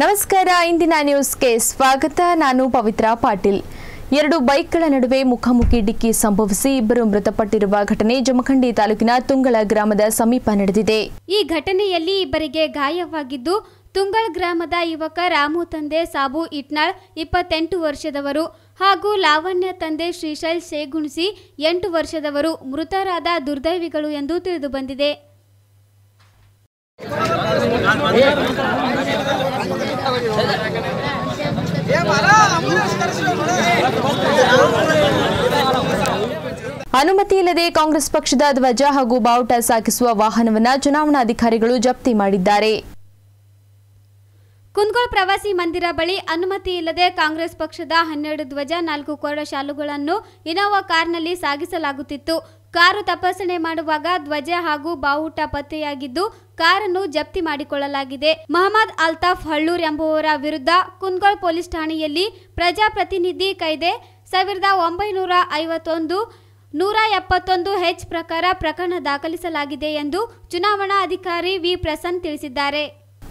ನಮಸ್ಕಾರ ಇಂದಿನ ನ್ಯೂಸ್ಗೆ ಸ್ವಾಗತ ನಾನು ಪವಿತ್ರ ಪಾಟೀಲ್ ಎರಡು ಬೈಕ್ಗಳ ನಡುವೆ ಮುಖಾಮುಖಿ ಡಿಕ್ಕಿ ಸಂಭವಿಸಿ ಇಬ್ಬರು ಮೃತಪಟ್ಟಿರುವ ಘಟನೆ ಜಮಖಂಡಿ ತಾಲೂಕಿನ ತುಂಗಳ ಗ್ರಾಮದ ಸಮೀಪ ನಡೆದಿದೆ ಈ ಘಟನೆಯಲ್ಲಿ ಇಬ್ಬರಿಗೆ ಗಾಯವಾಗಿದ್ದು ತುಂಗಳ ಗ್ರಾಮದ ಯುವಕ ರಾಮು ತಂದೆ ಸಾಬು ಇಟ್ನಾಳ್ ಇಪ್ಪತ್ತೆಂಟು ವರ್ಷದವರು ಹಾಗೂ ಲಾವಣ್ಯ ತಂದೆ ಶ್ರೀಶೈಲ್ ಸೇಗುಣಸಿ ಎಂಟು ವರ್ಷದವರು ಮೃತರಾದ ದುರ್ದೈವಿಗಳು ಎಂದು ತಿಳಿದುಬಂದಿದೆ ಅನುಮತಿ ಇಲ್ಲದೆ ಕಾಂಗ್ರೆಸ್ ಪಕ್ಷದ ಧ್ವಜ ಹಾಗೂ ಬಾವುಟ ಸಾಗಿಸುವ ವಾಹನವನ್ನು ಚುನಾವಣಾಧಿಕಾರಿಗಳು ಜಪ್ತಿ ಮಾಡಿದ್ದಾರೆ ಕುಂದಗೋಳ ಪ್ರವಾಸಿ ಮಂದಿರ ಬಳಿ ಅನುಮತಿ ಇಲ್ಲದೆ ಕಾಂಗ್ರೆಸ್ ಪಕ್ಷದ ಹನ್ನೆರಡು ಧ್ವಜ ನಾಲ್ಕು ಕೊರಡ ಶಾಲುಗಳನ್ನು ಇನೋವಾ ಕಾರ್ನಲ್ಲಿ ಸಾಗಿಸಲಾಗುತ್ತಿತ್ತು ಕಾರು ತಪಾಸಣೆ ಮಾಡುವಾಗ ಧ್ವಜ ಹಾಗೂ ಬಾವುಟ ಪತ್ತೆಯಾಗಿದ್ದು ಕಾರನ್ನು ಜಪ್ತಿ ಮಾಡಿಕೊಳ್ಳಲಾಗಿದೆ ಮಹಮ್ಮದ್ ಅಲ್ತಾಫ್ ಹಳ್ಳೂರ್ ಎಂಬುವರ ವಿರುದ್ಧ ಕುಂದಗೋಳ್ ಪೊಲೀಸ್ ಠಾಣೆಯಲ್ಲಿ ಪ್ರಜಾಪ್ರತಿನಿಧಿ ಕಾಯ್ದೆ ಸಾವಿರದ ಒಂಬೈನೂರ ಐವತ್ತೊಂದು ನೂರ ಎಪ್ಪತ್ತೊಂದು ಹೆಚ್ ಪ್ರಕಾರ ಪ್ರಕರಣ ದಾಖಲಿಸಲಾಗಿದೆ ಎಂದು ಚುನಾವಣಾ ಅಧಿಕಾರಿ ವಿ ಪ್ರಸನ್ ತಿಳಿಸಿದ್ದಾರೆ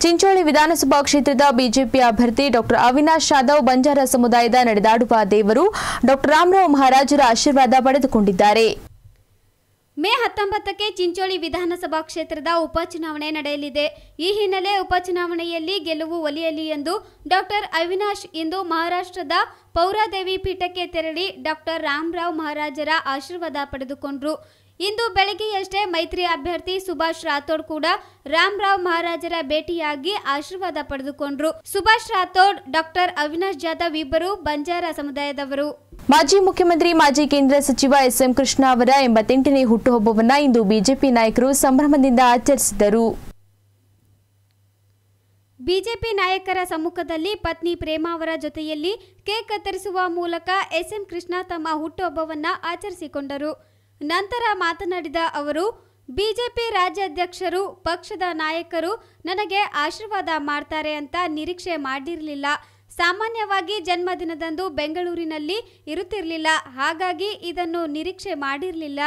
ಚಿಂಚೋಳಿ ವಿಧಾನಸಭಾ ಕ್ಷೇತ್ರದ ಬಿಜೆಪಿ ಅಭ್ಯರ್ಥಿ ಡಾಕ್ಟರ್ ಅವಿನಾಶ್ ಯಾದವ್ ಬಂಜಾರ ಸಮುದಾಯದ ನಡೆದಾಡುವ ದೇವರು ಡಾಕ್ಟರ್ ರಾಮರಾವ್ ಮಹಾರಾಜರ ಆಶೀರ್ವಾದ ಪಡೆದುಕೊಂಡಿದ್ದಾರೆ ಮೇ ಹತ್ತೊಂಬತ್ತಕ್ಕೆ ಚಿಂಚೋಳಿ ವಿಧಾನಸಭಾ ಕ್ಷೇತ್ರದ ಉಪಚುನಾವಣೆ ನಡೆಯಲಿದೆ ಈ ಹಿನ್ನೆಲೆ ಉಪಚುನಾವಣೆಯಲ್ಲಿ ಗೆಲುವು ಒಲಿಯಲಿ ಎಂದು ಡಾಕ್ಟರ್ ಅವಿನಾಶ್ ಇಂದು ಮಹಾರಾಷ್ಟ್ರದ ಪೌರಾದೇವಿ ಪೀಠಕ್ಕೆ ತೆರಳಿ ಡಾಕ್ಟರ್ ರಾಮರಾವ್ ಮಹಾರಾಜರ ಆಶೀರ್ವಾದ ಪಡೆದುಕೊಂಡರು ಇಂದು ಬೆಳಗ್ಗೆಯಷ್ಟೇ ಮೈತ್ರಿ ಅಭ್ಯರ್ಥಿ ಸುಭಾಷ್ ರಾಥೋಡ್ ಕೂಡ ರಾಮರಾವ್ ಮಹಾರಾಜರ ಭೇಟಿಯಾಗಿ ಆಶೀರ್ವಾದ ಪಡೆದುಕೊಂಡ್ರು ಸುಭಾಷ್ ರಾಥೋಡ್ ಡಾಕ್ಟರ್ ಅವಿನಾಶ್ ಜಾಧವ್ ಇಬ್ಬರು ಬಂಜಾರ ಸಮುದಾಯದವರು ಮಾಜಿ ಮುಖ್ಯಮಂತ್ರಿ ಮಾಜಿ ಕೇಂದ್ರ ಸಚಿವ ಎಸ್ಎಂ ಕೃಷ್ಣ ಅವರ ಎಂಬತ್ತೆಂಟನೇ ಹುಟ್ಟುಹಬ್ಬವನ್ನು ಇಂದು ಬಿಜೆಪಿ ನಾಯಕರು ಸಂಭ್ರಮದಿಂದ ಆಚರಿಸಿದರು ಬಿಜೆಪಿ ನಾಯಕರ ಸಮ್ಮುಖದಲ್ಲಿ ಪತ್ನಿ ಪ್ರೇಮ ಅವರ ಜೊತೆಯಲ್ಲಿ ಕೇಕ್ ಕತ್ತರಿಸುವ ಮೂಲಕ ಎಸ್ಎಂ ಕೃಷ್ಣ ತಮ್ಮ ಹುಟ್ಟುಹಬ್ಬವನ್ನು ಆಚರಿಸಿಕೊಂಡರು ನಂತರ ಮಾತನಾಡಿದ ಅವರು ಬಿಜೆಪಿ ರಾಜ್ಯಾಧ್ಯಕ್ಷರು ಪಕ್ಷದ ನಾಯಕರು ನನಗೆ ಆಶೀರ್ವಾದ ಮಾಡ್ತಾರೆ ಅಂತ ನಿರೀಕ್ಷೆ ಮಾಡಿರಲಿಲ್ಲ ಸಾಮಾನ್ಯವಾಗಿ ಜನ್ಮದಿನದಂದು ಬೆಂಗಳೂರಿನಲ್ಲಿ ಇರುತ್ತಿರಲಿಲ್ಲ ಹಾಗಾಗಿ ಇದನ್ನು ನಿರೀಕ್ಷೆ ಮಾಡಿರಲಿಲ್ಲ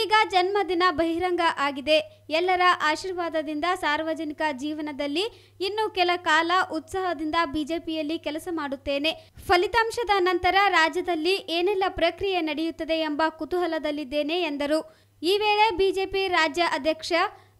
ಈಗ ಜನ್ಮದಿನ ಬಹಿರಂಗ ಆಗಿದೆ ಎಲ್ಲರ ಆಶೀರ್ವಾದದಿಂದ ಸಾರ್ವಜನಿಕ ಜೀವನದಲ್ಲಿ ಇನ್ನು ಕೆಲ ಕಾಲ ಉತ್ಸಾಹದಿಂದ ಬಿಜೆಪಿಯಲ್ಲಿ ಕೆಲಸ ಮಾಡುತ್ತೇನೆ ಫಲಿತಾಂಶದ ನಂತರ ರಾಜ್ಯದಲ್ಲಿ ಏನೆಲ್ಲ ಪ್ರಕ್ರಿಯೆ ನಡೆಯುತ್ತದೆ ಎಂಬ ಕುತೂಹಲದಲ್ಲಿದ್ದೇನೆ ಎಂದರು ಈ ವೇಳೆ ಬಿಜೆಪಿ ರಾಜ್ಯ ಅಧ್ಯಕ್ಷ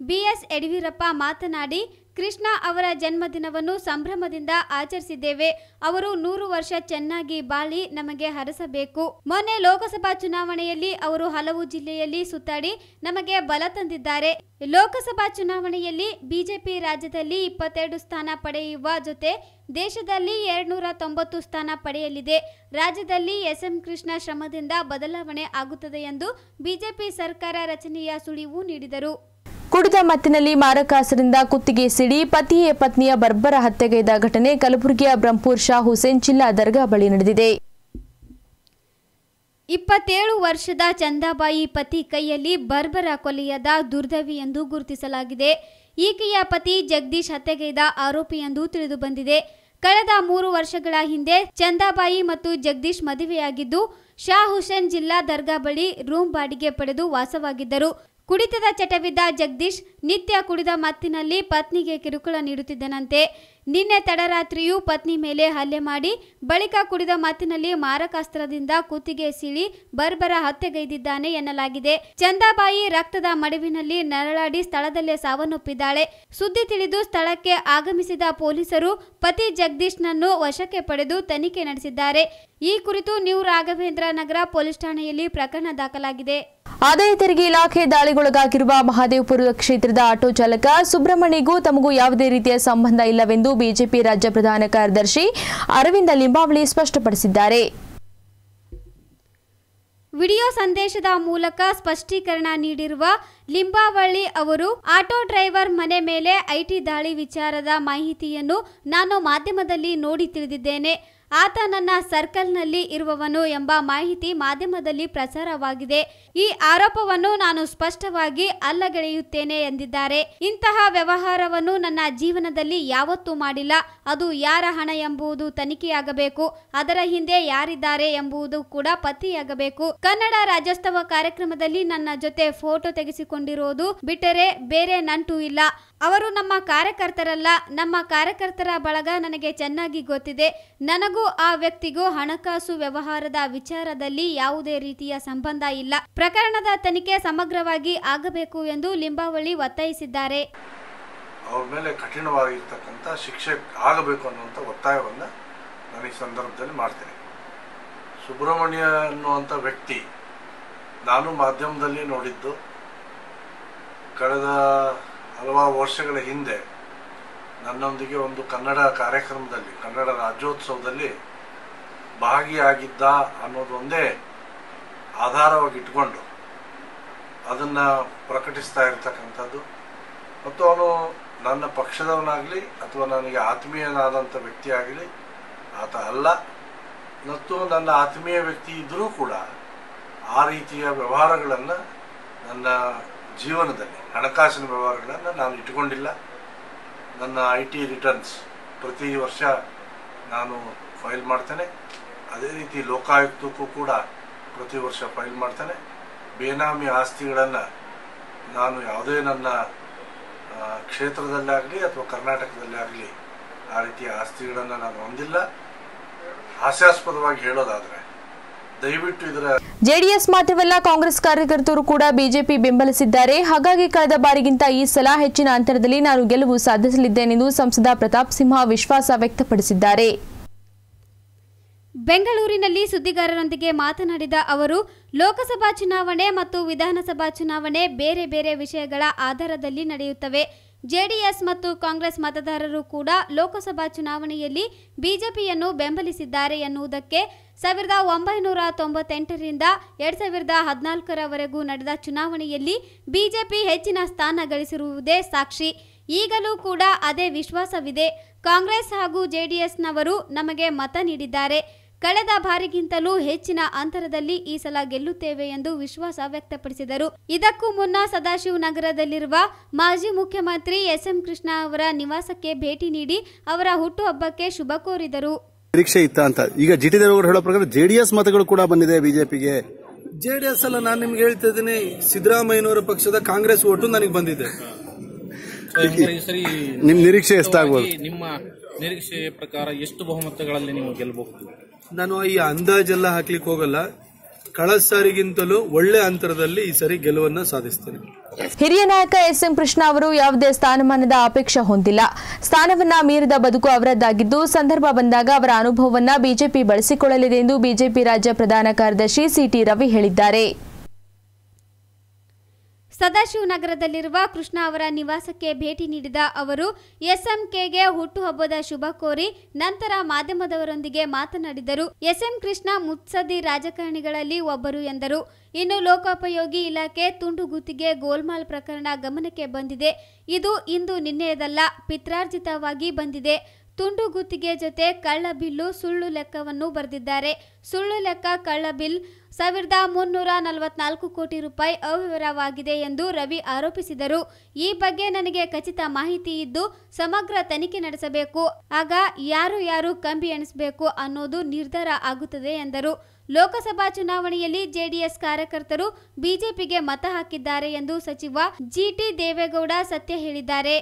ಬಿಎಸ್ ಯಡಿಯೂರಪ್ಪ ಮಾತನಾಡಿ ಕೃಷ್ಣ ಅವರ ಜನ್ಮದಿನವನ್ನು ಸಂಭ್ರಮದಿಂದ ಆಚರಿಸಿದ್ದೇವೆ ಅವರು ನೂರು ವರ್ಷ ಚೆನ್ನಾಗಿ ಬಾಳಿ ನಮಗೆ ಹರಸಬೇಕು ಮೊನ್ನೆ ಲೋಕಸಭಾ ಚುನಾವಣೆಯಲ್ಲಿ ಅವರು ಹಲವು ಜಿಲ್ಲೆಯಲ್ಲಿ ಸುತ್ತಾಡಿ ನಮಗೆ ಬಲ ತಂದಿದ್ದಾರೆ ಲೋಕಸಭಾ ಚುನಾವಣೆಯಲ್ಲಿ ಬಿಜೆಪಿ ರಾಜ್ಯದಲ್ಲಿ ಇಪ್ಪತ್ತೆರಡು ಸ್ಥಾನ ಪಡೆಯುವ ಜೊತೆ ದೇಶದಲ್ಲಿ ಎರಡ್ನೂರ ತೊಂಬತ್ತು ಸ್ಥಾನ ಪಡೆಯಲಿದೆ ರಾಜ್ಯದಲ್ಲಿ ಎಸ್ಎಂ ಕೃಷ್ಣ ಶ್ರಮದಿಂದ ಬದಲಾವಣೆ ಆಗುತ್ತದೆ ಎಂದು ಬಿಜೆಪಿ ಸರ್ಕಾರ ರಚನೆಯ ಸುಳಿವು ನೀಡಿದರು ಕುಡಿದ ಮತ್ತಿನಲ್ಲಿ ಮಾರಕಾಸರಿಂದ ಕುತ್ತಿಗೆ ಸಿಡಿ ಪತಿಯೇ ಪತ್ನಿಯ ಬರ್ಬರ ಹತ್ಯೆಗೈದ ಘಟನೆ ಕಲಬುರಗಿಯ ಬ್ರಹ್ಮೂರ್ ಶಾ ಹುಸೇನ್ ಜಿಲ್ಲಾ ದರ್ಗಾ ಬಳಿ ನಡೆದಿದೆ ಇಪ್ಪತ್ತೇಳು ವರ್ಷದ ಚಂದಾಬಾಯಿ ಪತಿ ಕೈಯಲ್ಲಿ ಬರ್ಬರ ಕೊಲೆಯದ ದುರ್ದವಿ ಎಂದು ಗುರುತಿಸಲಾಗಿದೆ ಈಕೆಯ ಪತಿ ಜಗದೀಶ್ ಹತ್ಯೆಗೈದ ಆರೋಪಿ ಎಂದು ತಿಳಿದು ಬಂದಿದೆ ಕಳೆದ ಮೂರು ವರ್ಷಗಳ ಹಿಂದೆ ಚಂದಾಬಾಯಿ ಮತ್ತು ಜಗದೀಶ್ ಮದುವೆಯಾಗಿದ್ದು ಶಾ ಹುಸೇನ್ ಜಿಲ್ಲಾ ದರ್ಗಾ ಬಳಿ ರೂಮ್ ಬಾಡಿಗೆ ಪಡೆದು ವಾಸವಾಗಿದ್ದರು ಕುಡಿತದ ಚಟವಿದ್ದ ಜಗದೀಶ್ ನಿತ್ಯ ಕುಡಿದ ಮತ್ತಿನಲ್ಲಿ ಪತ್ನಿಗೆ ಕಿರುಕುಳ ನೀಡುತ್ತಿದ್ದನಂತೆ ನಿನ್ನೆ ತಡರಾತ್ರಿಯೂ ಪತ್ನಿ ಮೇಲೆ ಹಲ್ಲೆ ಮಾಡಿ ಬಳಿಕ ಕುಡಿದ ಮಾತಿನಲ್ಲಿ ಮಾರಕಾಸ್ತ್ರದಿಂದ ಕುತ್ತಿಗೆ ಸಿಳಿ ಬರ್ಬರ ಹತ್ಯೆಗೈದಿದ್ದಾನೆ ಎನ್ನಲಾಗಿದೆ ಚಂದಾಬಾಯಿ ರಕ್ತದ ಮಡುವಿನಲ್ಲಿ ನರಳಾಡಿ ಸ್ಥಳದಲ್ಲೇ ಸಾವನ್ನಪ್ಪಿದ್ದಾಳೆ ಸುದ್ದಿ ತಿಳಿದು ಸ್ಥಳಕ್ಕೆ ಆಗಮಿಸಿದ ಪೊಲೀಸರು ಪತಿ ಜಗದೀಶ್ನನ್ನು ವಶಕ್ಕೆ ಪಡೆದು ತನಿಖೆ ನಡೆಸಿದ್ದಾರೆ ಈ ಕುರಿತು ನ್ಯೂ ರಾಘವೇಂದ್ರ ನಗರ ಪೊಲೀಸ್ ಠಾಣೆಯಲ್ಲಿ ಪ್ರಕರಣ ದಾಖಲಾಗಿದೆ ಆದಾಯ ತೆರಿಗೆ ಇಲಾಖೆ ದಾಳಿಗೊಳಗಾಗಿರುವ ಮಹಾದೇವಪುರ ಕ್ಷೇತ್ರದ ಆಟೋ ಚಾಲಕ ಸುಬ್ರಹ್ಮಣ್ಯಗೂ ತಮಗೂ ಯಾವುದೇ ರೀತಿಯ ಸಂಬಂಧ ಇಲ್ಲವೆಂದು ಬಿಜೆಪಿ ರಾಜ್ಯ ಪ್ರಧಾನ ಕಾರ್ಯದರ್ಶಿ ಅರವಿಂದ ಲಿಂಬಾವಳಿ ಸ್ಪಷ್ಟಪಡಿಸಿದ್ದಾರೆ ವಿಡಿಯೋ ಸಂದೇಶದ ಮೂಲಕ ಸ್ಪಷ್ಟೀಕರಣ ನೀಡಿರುವ ಲಿಂಬಾವಳ್ಳಿ ಅವರು ಆಟೋ ಡ್ರೈವರ್ ಮನೆ ಮೇಲೆ ಐಟಿ ದಾಳಿ ವಿಚಾರದ ಮಾಹಿತಿಯನ್ನು ನಾನು ಮಾಧ್ಯಮದಲ್ಲಿ ನೋಡಿ ತಿಳಿದಿದ್ದೇನೆ ಆತ ನನ್ನ ಸರ್ಕಲ್ನಲ್ಲಿ ಇರುವವನು ಎಂಬ ಮಾಹಿತಿ ಮಾಧ್ಯಮದಲ್ಲಿ ಪ್ರಸಾರವಾಗಿದೆ ಈ ಆರೋಪವನ್ನು ನಾನು ಸ್ಪಷ್ಟವಾಗಿ ಅಲ್ಲಗೆಳೆಯುತ್ತೇನೆ ಎಂದಿದ್ದಾರೆ ಇಂತಹ ವ್ಯವಹಾರವನ್ನು ನನ್ನ ಜೀವನದಲ್ಲಿ ಯಾವತ್ತೂ ಮಾಡಿಲ್ಲ ಅದು ಯಾರ ಹಣ ಎಂಬುದು ತನಿಖೆಯಾಗಬೇಕು ಅದರ ಹಿಂದೆ ಯಾರಿದ್ದಾರೆ ಎಂಬುದು ಕೂಡ ಪತ್ತೆಯಾಗಬೇಕು ಕನ್ನಡ ರಾಜ್ಯೋತ್ಸವ ಕಾರ್ಯಕ್ರಮದಲ್ಲಿ ನನ್ನ ಜೊತೆ ಫೋಟೋ ತೆಗೆಸಿಕೊಂಡಿರುವುದು ಬಿಟ್ಟರೆ ಬೇರೆ ನಂಟು ಇಲ್ಲ ಅವರು ನಮ್ಮ ಕಾರ್ಯಕರ್ತರಲ್ಲ ನಮ್ಮ ಕಾರ್ಯಕರ್ತರ ಬಳಗ ನನಗೆ ಚೆನ್ನಾಗಿ ಗೊತ್ತಿದೆ ನನಗೂ ಆ ವ್ಯಕ್ತಿಗೂ ಹಣಕಾಸು ವ್ಯವಹಾರದ ವಿಚಾರದಲ್ಲಿ ಯಾವುದೇ ರೀತಿಯ ಸಂಬಂಧ ಇಲ್ಲ ಪ್ರಕರಣದ ತನಿಖೆ ಸಮಗ್ರವಾಗಿ ಆಗಬೇಕು ಎಂದು ಲಿಂಬಾವಳಿ ಒತ್ತಾಯಿಸಿದ್ದಾರೆ ಅವ್ರ ಮೇಲೆ ಕಠಿಣವಾಗಿರ್ತಕ್ಕಂಥ ಶಿಕ್ಷೆ ಆಗಬೇಕು ಅನ್ನುವಂಥ ಒತ್ತಾಯವನ್ನು ನಾನು ಈ ಸಂದರ್ಭದಲ್ಲಿ ಮಾಡ್ತೇನೆ ಸುಬ್ರಹ್ಮಣ್ಯ ಅನ್ನುವಂಥ ವ್ಯಕ್ತಿ ನಾನು ಮಾಧ್ಯಮದಲ್ಲಿ ನೋಡಿದ್ದು ಕಳೆದ ಹಲವಾರು ವರ್ಷಗಳ ಹಿಂದೆ ನನ್ನೊಂದಿಗೆ ಒಂದು ಕನ್ನಡ ಕಾರ್ಯಕ್ರಮದಲ್ಲಿ ಕನ್ನಡ ರಾಜ್ಯೋತ್ಸವದಲ್ಲಿ ಭಾಗಿಯಾಗಿದ್ದ ಅನ್ನೋದೊಂದೇ ಆಧಾರವಾಗಿ ಇಟ್ಕೊಂಡು ಅದನ್ನು ಪ್ರಕಟಿಸ್ತಾ ಇರತಕ್ಕಂಥದ್ದು ಮತ್ತು ಅವನು ನನ್ನ ಪಕ್ಷದವನಾಗಲಿ ಅಥವಾ ನನಗೆ ಆತ್ಮೀಯನಾದಂಥ ವ್ಯಕ್ತಿಯಾಗಲಿ ಆತ ಅಲ್ಲ ಮತ್ತು ನನ್ನ ಆತ್ಮೀಯ ವ್ಯಕ್ತಿ ಇದ್ದರೂ ಕೂಡ ಆ ರೀತಿಯ ವ್ಯವಹಾರಗಳನ್ನು ನನ್ನ ಜೀವನದಲ್ಲಿ ಹಣಕಾಸಿನ ವ್ಯವಹಾರಗಳನ್ನು ನಾನು ಇಟ್ಟುಕೊಂಡಿಲ್ಲ ನನ್ನ ಐ ಟಿ ರಿಟರ್ನ್ಸ್ ಪ್ರತಿ ವರ್ಷ ನಾನು ಫೈಲ್ ಮಾಡ್ತೇನೆ ಅದೇ ರೀತಿ ಲೋಕಾಯುಕ್ತಕ್ಕೂ ಕೂಡ ಪ್ರತಿ ವರ್ಷ ಫೈಲ್ ಮಾಡ್ತೇನೆ ಬೇನಾಮಿ ಆಸ್ತಿಗಳನ್ನು ನಾನು ಯಾವುದೇ ನನ್ನ ಕ್ಷೇತ್ರದಲ್ಲಾಗಲಿ ಅಥವಾ ಕರ್ನಾಟಕದಲ್ಲೇ ಆಗಲಿ ಆ ರೀತಿಯ ಆಸ್ತಿಗಳನ್ನು ನಾನು ಹೊಂದಿಲ್ಲ ಹಾಸ್ಯಾಸ್ಪದವಾಗಿ ಹೇಳೋದಾದರೆ ಜೆಡಿಎಸ್ ಮಾತ್ರವಲ್ಲ ಕಾಂಗ್ರೆಸ್ ಕಾರ್ಯಕರ್ತರು ಕೂಡ ಬಿಜೆಪಿ ಬೆಂಬಲಿಸಿದ್ದಾರೆ ಹಾಗಾಗಿ ಕಳೆದ ಬಾರಿಗಿಂತ ಈ ಸಲ ಹೆಚ್ಚಿನ ಅಂತರದಲ್ಲಿ ನಾನು ಗೆಲುವು ಸಾಧಿಸಲಿದ್ದೇನೆಂದು ಸಂಸದ ಪ್ರತಾಪ್ ಸಿಂಹ ವಿಶ್ವಾಸ ವ್ಯಕ್ತಪಡಿಸಿದ್ದಾರೆ ಬೆಂಗಳೂರಿನಲ್ಲಿ ಸುದ್ದಿಗಾರರೊಂದಿಗೆ ಮಾತನಾಡಿದ ಅವರು ಲೋಕಸಭಾ ಚುನಾವಣೆ ಮತ್ತು ವಿಧಾನಸಭಾ ಚುನಾವಣೆ ಬೇರೆ ಬೇರೆ ವಿಷಯಗಳ ಆಧಾರದಲ್ಲಿ ನಡೆಯುತ್ತವೆ ಜೆಡಿಎಸ್ ಮತ್ತು ಕಾಂಗ್ರೆಸ್ ಮತದಾರರು ಕೂಡ ಲೋಕಸಭಾ ಚುನಾವಣೆಯಲ್ಲಿ ಬಿಜೆಪಿಯನ್ನು ಬೆಂಬಲಿಸಿದ್ದಾರೆ ಎನ್ನುವುದಕ್ಕೆ ಸಾವಿರದ ಒಂಬೈನೂರ ತೊಂಬತ್ತೆಂಟರಿಂದ ಎರಡ್ ಸಾವಿರದ ಹದಿನಾಲ್ಕರವರೆಗೂ ನಡೆದ ಚುನಾವಣೆಯಲ್ಲಿ ಬಿಜೆಪಿ ಹೆಚ್ಚಿನ ಸ್ಥಾನ ಗಳಿಸಿರುವುದೇ ಸಾಕ್ಷಿ ಈಗಲೂ ಕೂಡ ಅದೇ ವಿಶ್ವಾಸವಿದೆ ಕಾಂಗ್ರೆಸ್ ಹಾಗೂ ಜೆಡಿಎಸ್ನವರು ನಮಗೆ ಮತ ನೀಡಿದ್ದಾರೆ ಕಳೆದ ಬಾರಿಗಿಂತಲೂ ಹೆಚ್ಚಿನ ಅಂತರದಲ್ಲಿ ಈ ಸಲ ಗೆಲ್ಲುತ್ತೇವೆ ಎಂದು ವಿಶ್ವಾಸ ವ್ಯಕ್ತಪಡಿಸಿದರು ಇದಕ್ಕೂ ಮುನ್ನ ಸದಾಶಿವ ನಗರದಲ್ಲಿರುವ ಮಾಜಿ ಮುಖ್ಯಮಂತ್ರಿ ಎಸ್ ಎಂ ಕೃಷ್ಣ ಅವರ ನಿವಾಸಕ್ಕೆ ಭೇಟಿ ನೀಡಿ ಅವರ ಹುಟ್ಟುಹಬ್ಬಕ್ಕೆ ಶುಭ ಕೋರಿದರು ನಿರೀಕ್ಷೆ ಇತ್ತ ಅಂತ ಈಗ ಜಿಟಿ ದೇವೇಗೌಡ ಹೇಳೋ ಪ್ರಕಾರ ಜೆಡಿಎಸ್ ಮತಗಳು ಕೂಡ ಬಂದಿದೆ ಬಿಜೆಪಿಗೆ ಜೆಡಿಎಸ್ ಅಲ್ಲ ನಾನು ನಿಮ್ಗೆ ಹೇಳ್ತಾ ಇದ್ದೀನಿ ಸಿದ್ದರಾಮಯ್ಯನವರ ಪಕ್ಷದ ಕಾಂಗ್ರೆಸ್ ಓಟು ನನಗೆ ಬಂದಿದೆ ನಿಮ್ ನಿರೀಕ್ಷೆ ಎಷ್ಟಾಗ್ಬೋದು ನಿಮ್ಮ ಪ್ರಕಾರ ಎಷ್ಟು ಬಹುಮತಗಳಲ್ಲಿ ನೀವು ಗೆಲ್ಲಬಹುದು ನಾನು ಈ ಅಂದಾಜೆಲ್ಲ ಹಾಕ್ಲಿಕ್ಕೆ ಹೋಗಲ್ಲ ಕಳಸ ಸಾರಿಗಿಂತಲೂ ಒಳ್ಳೆ ಅಂತರದಲ್ಲಿ ಈ ಸರಿ ಗೆಲುವನ್ನ ಸಾಧಿಸ್ತೇನೆ ಹಿರಿಯ ನಾಯಕ ಎಸ್ ಎಂ ಕೃಷ್ಣ ಅವರು ಯಾವುದೇ ಸ್ಥಾನಮಾನದ ಅಪೇಕ್ಷೆ ಹೊಂದಿಲ್ಲ ಸ್ಥಾನವನ್ನ ಮೀರಿದ ಬದುಕು ಅವರದ್ದಾಗಿದ್ದು ಸಂದರ್ಭ ಬಂದಾಗ ಅವರ ಅನುಭವವನ್ನ ಬಿಜೆಪಿ ಬಳಸಿಕೊಳ್ಳಲಿದೆ ಎಂದು ಬಿಜೆಪಿ ರಾಜ್ಯ ಪ್ರಧಾನ ಕಾರ್ಯದರ್ಶಿ ಸಿಟಿ ರವಿ ಹೇಳಿದ್ದಾರೆ ಸದಾಶಿವನಗರದಲ್ಲಿರುವ ಕೃಷ್ಣ ಅವರ ನಿವಾಸಕ್ಕೆ ಭೇಟಿ ನೀಡಿದ ಅವರು ಎಸ್ಎಂಕೆಗೆ ಹುಟ್ಟುಹಬ್ಬದ ಶುಭ ಕೋರಿ ನಂತರ ಮಾಧ್ಯಮದವರೊಂದಿಗೆ ಮಾತನಾಡಿದರು ಎಸ್ಎಂ ಕೃಷ್ಣ ಮುತ್ಸದಿ ರಾಜಕಾರಣಿಗಳಲ್ಲಿ ಒಬ್ಬರು ಎಂದರು ಇನ್ನು ಲೋಕೋಪಯೋಗಿ ಇಲಾಖೆ ತುಂಡು ಗುತ್ತಿಗೆ ಗೋಲ್ಮಾಲ್ ಪ್ರಕರಣ ಗಮನಕ್ಕೆ ಬಂದಿದೆ ಇದು ಇಂದು ನಿನ್ನೆಯದಲ್ಲ ಪಿತ್ರಾರ್ಜಿತವಾಗಿ ಬಂದಿದೆ ತುಂಡು ಗುತ್ತಿಗೆ ಜೊತೆ ಕಳ್ಳಬಿಲ್ಲು ಸುಳ್ಳು ಲೆಕ್ಕವನ್ನು ಬರೆದಿದ್ದಾರೆ ಸುಳ್ಳು ಲೆಕ್ಕ ಕಳ್ಳ ಸಾವಿರದ ಮುನ್ನೂರ ನಲವತ್ನಾಲ್ಕು ಕೋಟಿ ರೂಪಾಯಿ ಅವಿವರವಾಗಿದೆ ಎಂದು ರವಿ ಆರೋಪಿಸಿದರು ಈ ಬಗ್ಗೆ ನನಗೆ ಖಚಿತ ಮಾಹಿತಿ ಇದ್ದು ಸಮಗ್ರ ತನಿಖೆ ನಡೆಸಬೇಕು ಆಗ ಯಾರು ಯಾರು ಕಂಬಿ ಎಣಿಸಬೇಕು ಅನ್ನೋದು ನಿರ್ಧಾರ ಆಗುತ್ತದೆ ಎಂದರು ಲೋಕಸಭಾ ಚುನಾವಣೆಯಲ್ಲಿ ಜೆಡಿಎಸ್ ಕಾರ್ಯಕರ್ತರು ಬಿಜೆಪಿಗೆ ಮತ ಹಾಕಿದ್ದಾರೆ ಎಂದು ಸಚಿವ ಜಿಟಿ ದೇವೇಗೌಡ ಸತ್ಯ ಹೇಳಿದ್ದಾರೆ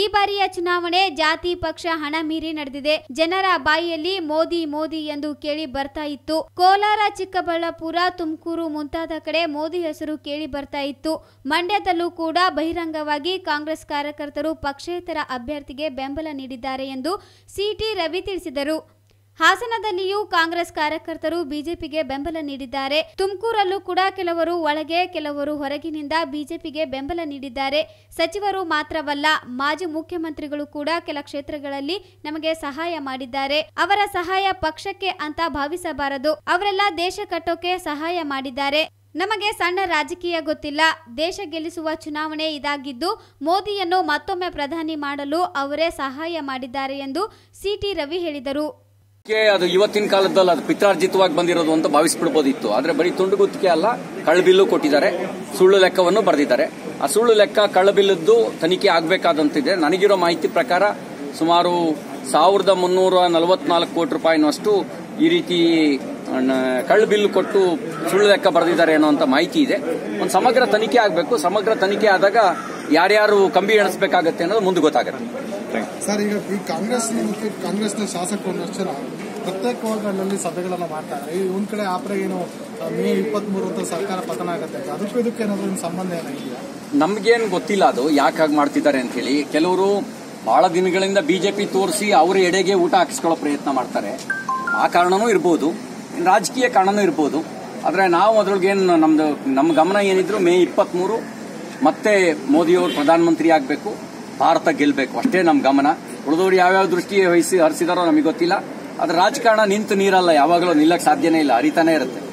ಈ ಬಾರಿಯ ಚುನಾವಣೆ ಜಾತಿ ಪಕ್ಷ ಹಣ ಮೀರಿ ನಡೆದಿದೆ ಜನರ ಬಾಯಿಯಲ್ಲಿ ಮೋದಿ ಮೋದಿ ಎಂದು ಕೇಳಿ ಬರ್ತಾ ಇತ್ತು ಕೋಲಾರ ಚಿಕ್ಕಬಳ್ಳಾಪುರ ತುಮಕೂರು ಮುಂತಾದ ಕಡೆ ಮೋದಿ ಹೆಸರು ಕೇಳಿ ಬರ್ತಾ ಇತ್ತು ಮಂಡ್ಯದಲ್ಲೂ ಕೂಡ ಬಹಿರಂಗವಾಗಿ ಕಾಂಗ್ರೆಸ್ ಕಾರ್ಯಕರ್ತರು ಪಕ್ಷೇತರ ಅಭ್ಯರ್ಥಿಗೆ ಬೆಂಬಲ ನೀಡಿದ್ದಾರೆ ಎಂದು ಸಿಟಿ ರವಿ ತಿಳಿಸಿದರು ಹಾಸನದಲ್ಲಿಯೂ ಕಾಂಗ್ರೆಸ್ ಕಾರ್ಯಕರ್ತರು ಬಿಜೆಪಿಗೆ ಬೆಂಬಲ ನೀಡಿದ್ದಾರೆ ತುಮಕೂರಲ್ಲೂ ಕೂಡ ಕೆಲವರು ಒಳಗೆ ಕೆಲವರು ಹೊರಗಿನಿಂದ ಬಿಜೆಪಿಗೆ ಬೆಂಬಲ ನೀಡಿದ್ದಾರೆ ಸಚಿವರು ಮಾತ್ರವಲ್ಲ ಮಾಜಿ ಮುಖ್ಯಮಂತ್ರಿಗಳು ಕೂಡ ಕೆಲ ಕ್ಷೇತ್ರಗಳಲ್ಲಿ ನಮಗೆ ಸಹಾಯ ಮಾಡಿದ್ದಾರೆ ಅವರ ಸಹಾಯ ಪಕ್ಷಕ್ಕೆ ಅಂತ ಭಾವಿಸಬಾರದು ಅವರೆಲ್ಲ ದೇಶ ಕಟ್ಟೋಕೆ ಸಹಾಯ ಮಾಡಿದ್ದಾರೆ ನಮಗೆ ಸಣ್ಣ ರಾಜಕೀಯ ಗೊತ್ತಿಲ್ಲ ದೇಶ ಗೆಲ್ಲಿಸುವ ಚುನಾವಣೆ ಇದಾಗಿದ್ದು ಮೋದಿಯನ್ನು ಮತ್ತೊಮ್ಮೆ ಪ್ರಧಾನಿ ಮಾಡಲು ಅವರೇ ಸಹಾಯ ಮಾಡಿದ್ದಾರೆ ಎಂದು ಸಿಟಿ ರವಿ ಹೇಳಿದರು ಅದು ಇವತ್ತಿನ ಕಾಲದಲ್ಲಿ ಅದು ಪಿತ್ರಾರ್ಜಿತವಾಗಿ ಬಂದಿರೋದು ಅಂತ ಭಾವಿಸ್ಬಿಡ್ಬೋದಿತ್ತು ಆದ್ರೆ ಬರೀ ಗುತ್ತಿಗೆ ಅಲ್ಲ ಕಳ್ಳಬಿಲ್ಲು ಕೊಟ್ಟಿದ್ದಾರೆ ಸುಳ್ಳು ಲೆಕ್ಕವನ್ನು ಬರೆದಿದ್ದಾರೆ ಆ ಸುಳ್ಳು ಲೆಕ್ಕ ಕಳ್ಳಬಿಲ್ಲದ್ದು ತನಿಖೆ ಆಗಬೇಕಾದಂತಿದೆ ನನಗಿರೋ ಮಾಹಿತಿ ಪ್ರಕಾರ ಸುಮಾರು ಸಾವಿರದ ಮುನ್ನೂರ ನಲವತ್ನಾಲ್ಕು ಕೋಟಿ ರೂಪಾಯಿನಷ್ಟು ಈ ರೀತಿ ಕಳ್ಳಬಿಲ್ಲು ಕೊಟ್ಟು ಸುಳ್ಳು ಲೆಕ್ಕ ಬರೆದಿದ್ದಾರೆ ಅನ್ನೋ ಮಾಹಿತಿ ಇದೆ ಒಂದು ಸಮಗ್ರ ತನಿಖೆ ಆಗಬೇಕು ಸಮಗ್ರ ತನಿಖೆ ಆದಾಗ ಯಾರ್ಯಾರು ಕಂಬಿ ಎಣಿಸಬೇಕಾಗತ್ತೆ ಅನ್ನೋದು ಮುಂದೆ ಗೊತ್ತಾಗುತ್ತೆ ಸರ್ ಈಗ ಈ ಕಾಂಗ್ರೆಸ್ ಕಾಂಗ್ರೆಸ್ನ ಶಾಸಕರು ಒಂದಷ್ಟು ಪ್ರತ್ಯೇಕವಾಗಿ ಅಲ್ಲಲ್ಲಿ ಸಭೆಗಳನ್ನ ಮಾಡ್ತಾರೆ ಈ ಒಂದ್ ಕಡೆ ಆಪರ ಏನು ಮೇ ಇಪ್ಪತ್ತ್ ಅಂತ ಸರ್ಕಾರ ಪತನ ಆಗುತ್ತೆ ಅದಕ್ಕೂ ಇದಕ್ಕೆ ಏನಾದ್ರು ಸಂಬಂಧ ಏನಾಗಿಲ್ಲ ನಮ್ಗೇನು ಗೊತ್ತಿಲ್ಲ ಅದು ಯಾಕೆ ಹಾಗೆ ಮಾಡ್ತಿದ್ದಾರೆ ಅಂತ ಹೇಳಿ ಕೆಲವರು ಬಹಳ ದಿನಗಳಿಂದ ಬಿಜೆಪಿ ತೋರಿಸಿ ಅವರ ಎಡೆಗೆ ಊಟ ಹಾಕಿಸ್ಕೊಳ್ಳೋ ಪ್ರಯತ್ನ ಮಾಡ್ತಾರೆ ಆ ಕಾರಣನೂ ಇರ್ಬೋದು ರಾಜಕೀಯ ಕಾರಣನೂ ಇರ್ಬೋದು ಆದರೆ ನಾವು ಅದ್ರೊಳಗೆ ಏನು ನಮ್ದು ನಮ್ಮ ಗಮನ ಏನಿದ್ರು ಮೇ ಇಪ್ಪತ್ತ್ಮೂರು ಮತ್ತೆ ಮೋದಿಯವರು ಪ್ರಧಾನಮಂತ್ರಿ ಆಗಬೇಕು ಭಾರತ ಗೆಲ್ಲಬೇಕು ಅಷ್ಟೇ ನಮ್ಮ ಗಮನ ಉಳಿದವರು ಯಾವ್ಯಾವ ದೃಷ್ಟಿ ವಹಿಸಿ ಹರಿಸಿದಾರೋ ನಮಗೆ ಗೊತ್ತಿಲ್ಲ ಅದರ ರಾಜಕಾರಣ ನಿಂತು ನೀರಲ್ಲ ಯಾವಾಗಲೂ ನಿಲ್ಲಕ್ಕೆ ಸಾಧ್ಯನೇ ಇಲ್ಲ ಅರಿತಾನೇ ಇರುತ್ತೆ